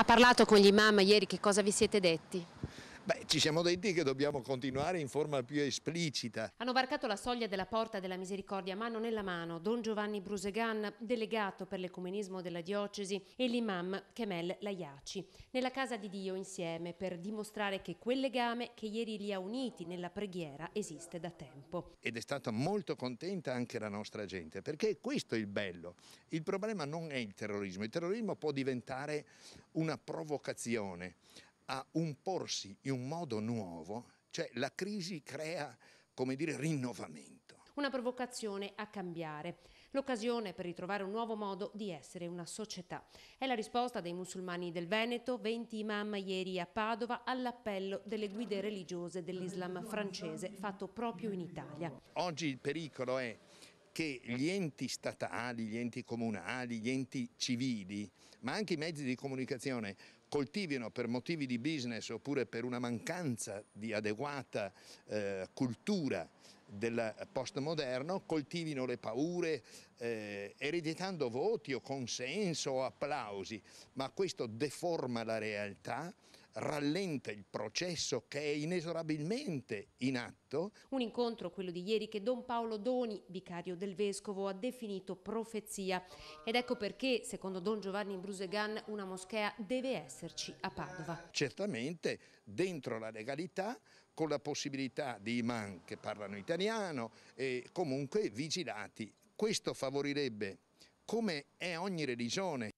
Ha parlato con gli imam ieri, che cosa vi siete detti? Beh, ci siamo detti che dobbiamo continuare in forma più esplicita. Hanno varcato la soglia della Porta della Misericordia mano nella mano Don Giovanni Brusegan, delegato per l'ecumenismo della diocesi, e l'imam Kemel Laiaci, nella casa di Dio insieme per dimostrare che quel legame che ieri li ha uniti nella preghiera esiste da tempo. Ed è stata molto contenta anche la nostra gente, perché questo è il bello. Il problema non è il terrorismo, il terrorismo può diventare una provocazione a un porsi in un modo nuovo, cioè la crisi crea, come dire, rinnovamento. Una provocazione a cambiare, l'occasione per ritrovare un nuovo modo di essere una società. È la risposta dei musulmani del Veneto, 20 imam ieri a Padova, all'appello delle guide religiose dell'Islam francese fatto proprio in Italia. Oggi il pericolo è che gli enti statali, gli enti comunali, gli enti civili, ma anche i mezzi di comunicazione coltivino per motivi di business oppure per una mancanza di adeguata eh, cultura del postmoderno, coltivino le paure eh, ereditando voti o consenso o applausi, ma questo deforma la realtà rallenta il processo che è inesorabilmente in atto. Un incontro, quello di ieri, che Don Paolo Doni, vicario del Vescovo, ha definito profezia. Ed ecco perché, secondo Don Giovanni Brusegan, una moschea deve esserci a Padova. Certamente dentro la legalità, con la possibilità di imam che parlano italiano e comunque vigilati. Questo favorirebbe, come è ogni religione,